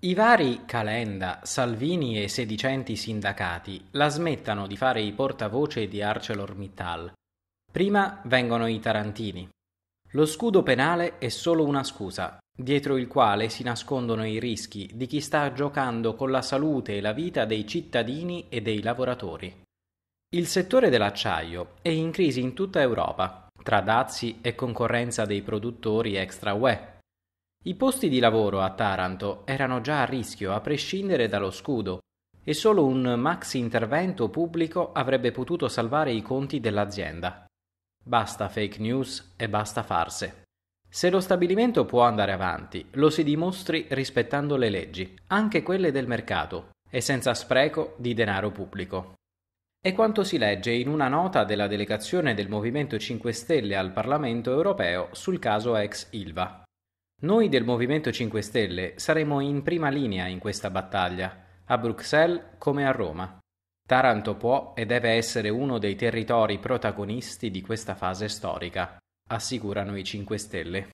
I vari Calenda, Salvini e sedicenti sindacati la smettano di fare i portavoce di ArcelorMittal. Prima vengono i tarantini. Lo scudo penale è solo una scusa, dietro il quale si nascondono i rischi di chi sta giocando con la salute e la vita dei cittadini e dei lavoratori. Il settore dell'acciaio è in crisi in tutta Europa, tra dazi e concorrenza dei produttori extra UE, i posti di lavoro a Taranto erano già a rischio a prescindere dallo scudo e solo un maxi intervento pubblico avrebbe potuto salvare i conti dell'azienda. Basta fake news e basta farse. Se lo stabilimento può andare avanti, lo si dimostri rispettando le leggi, anche quelle del mercato, e senza spreco di denaro pubblico. È quanto si legge in una nota della delegazione del Movimento 5 Stelle al Parlamento europeo sul caso ex Ilva. Noi del Movimento 5 Stelle saremo in prima linea in questa battaglia, a Bruxelles come a Roma. Taranto può e deve essere uno dei territori protagonisti di questa fase storica, assicurano i 5 Stelle.